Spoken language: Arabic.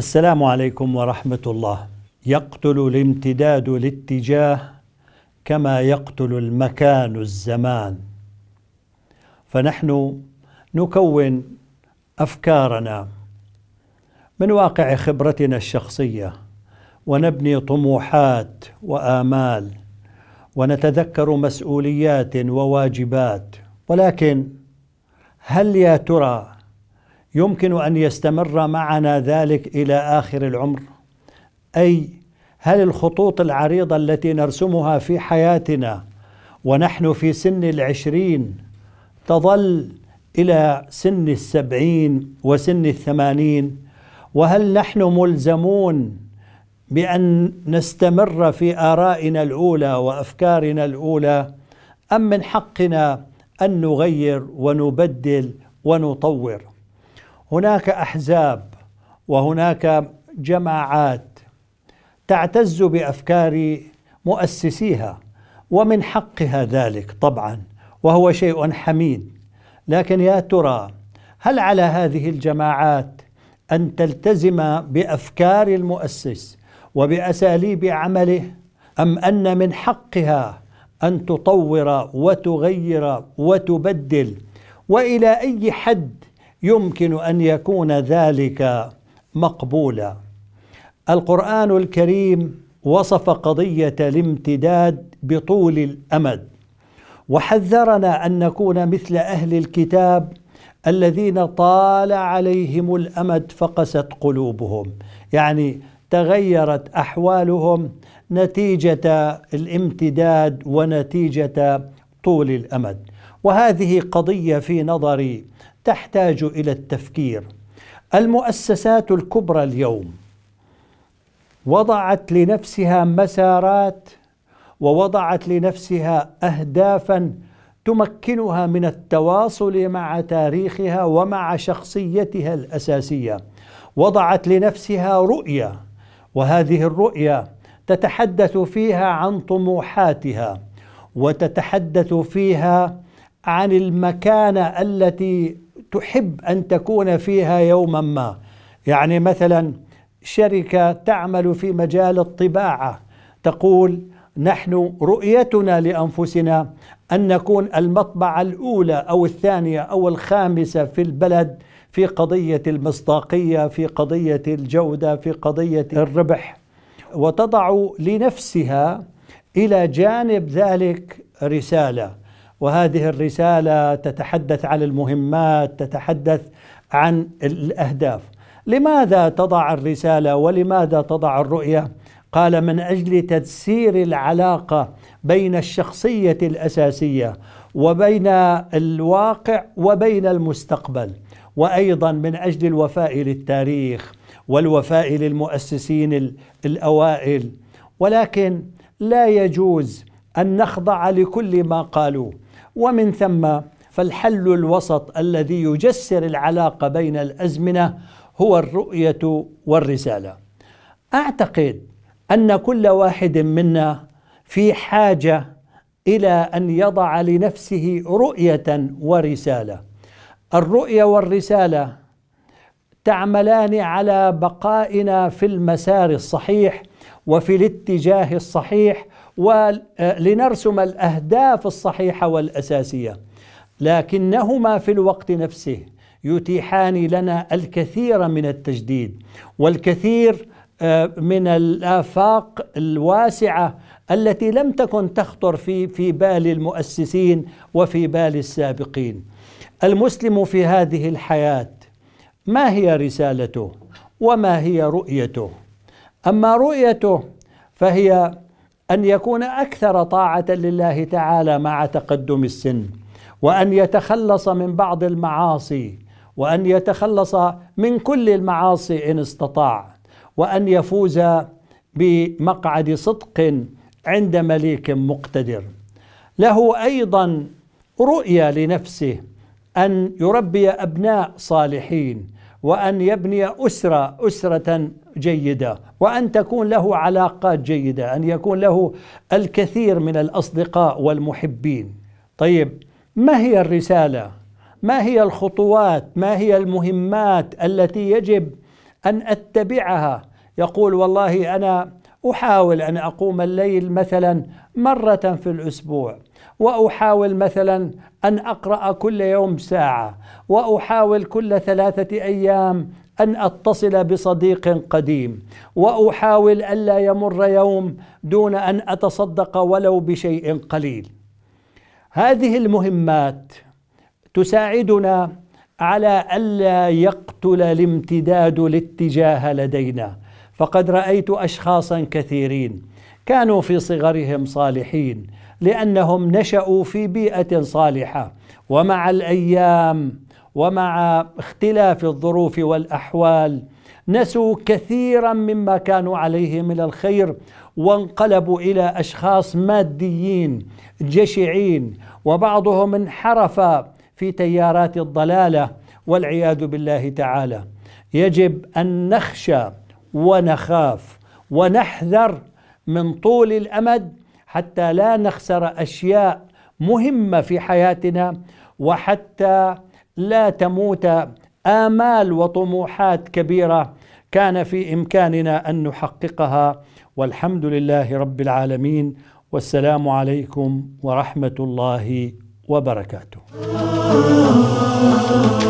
السلام عليكم ورحمة الله يقتل الامتداد الاتجاه كما يقتل المكان الزمان فنحن نكون افكارنا من واقع خبرتنا الشخصيه ونبني طموحات وامال ونتذكر مسؤوليات وواجبات ولكن هل يا ترى يمكن ان يستمر معنا ذلك الى اخر العمر اي هل الخطوط العريضه التي نرسمها في حياتنا ونحن في سن العشرين تظل إلى سن السبعين وسن الثمانين وهل نحن ملزمون بأن نستمر في آرائنا الأولى وأفكارنا الأولى أم من حقنا أن نغير ونبدل ونطور هناك أحزاب وهناك جماعات تعتز بأفكار مؤسسيها ومن حقها ذلك طبعا وهو شيء حميد لكن يا ترى هل على هذه الجماعات ان تلتزم بافكار المؤسس وباساليب عمله ام ان من حقها ان تطور وتغير وتبدل والى اي حد يمكن ان يكون ذلك مقبولا القران الكريم وصف قضيه الامتداد بطول الامد وحذرنا ان نكون مثل اهل الكتاب الذين طال عليهم الامد فقست قلوبهم يعني تغيرت احوالهم نتيجه الامتداد ونتيجه طول الامد وهذه قضيه في نظري تحتاج الى التفكير المؤسسات الكبرى اليوم وضعت لنفسها مسارات ووضعت لنفسها اهدافا تمكنها من التواصل مع تاريخها ومع شخصيتها الاساسيه وضعت لنفسها رؤيه وهذه الرؤيه تتحدث فيها عن طموحاتها وتتحدث فيها عن المكانه التي تحب ان تكون فيها يوما ما يعني مثلا شركه تعمل في مجال الطباعه تقول نحن رؤيتنا لانفسنا ان نكون المطبعه الاولى او الثانيه او الخامسه في البلد في قضيه المصداقيه في قضيه الجوده في قضيه الربح وتضع لنفسها الى جانب ذلك رساله وهذه الرساله تتحدث عن المهمات تتحدث عن الاهداف لماذا تضع الرساله ولماذا تضع الرؤيه قال من اجل تدسير العلاقه بين الشخصيه الاساسيه وبين الواقع وبين المستقبل وايضا من اجل الوفاء للتاريخ والوفاء للمؤسسين الاوائل ولكن لا يجوز ان نخضع لكل ما قالوا ومن ثم فالحل الوسط الذي يجسر العلاقه بين الازمنه هو الرؤيه والرساله اعتقد ان كل واحد منا في حاجه الى ان يضع لنفسه رؤيه ورساله الرؤيه والرساله تعملان على بقائنا في المسار الصحيح وفي الاتجاه الصحيح ولنرسم آه، الاهداف الصحيحه والاساسيه لكنهما في الوقت نفسه يتيحان لنا الكثير من التجديد والكثير آه، من الآفاق الواسعة التي لم تكن تخطر في في بال المؤسسين وفي بال السابقين. المسلم في هذه الحياة ما هي رسالته وما هي رؤيته؟ أما رؤيته فهي أن يكون أكثر طاعة لله تعالى مع تقدم السن وأن يتخلص من بعض المعاصي وأن يتخلص من كل المعاصي إن استطاع وان يفوز بمقعد صدق عند مليك مقتدر له ايضا رؤيه لنفسه ان يربي ابناء صالحين وان يبني اسره اسره جيده وان تكون له علاقات جيده ان يكون له الكثير من الاصدقاء والمحبين طيب ما هي الرساله ما هي الخطوات ما هي المهمات التي يجب ان اتبعها يقول والله انا احاول ان اقوم الليل مثلا مره في الاسبوع واحاول مثلا ان اقرا كل يوم ساعه واحاول كل ثلاثه ايام ان اتصل بصديق قديم واحاول الا يمر يوم دون ان اتصدق ولو بشيء قليل هذه المهمات تساعدنا على الا يقتل الامتداد الاتجاه لدينا فقد رايت اشخاصا كثيرين كانوا في صغرهم صالحين لانهم نشأوا في بيئه صالحه ومع الايام ومع اختلاف الظروف والاحوال نسوا كثيرا مما كانوا عليه من الخير وانقلبوا الى اشخاص ماديين جشعين وبعضهم انحرف في تيارات الضلاله والعياذ بالله تعالى يجب ان نخشى ونخاف ونحذر من طول الامد حتى لا نخسر اشياء مهمه في حياتنا وحتى لا تموت امال وطموحات كبيره كان في امكاننا ان نحققها والحمد لله رب العالمين والسلام عليكم ورحمه الله وبركاته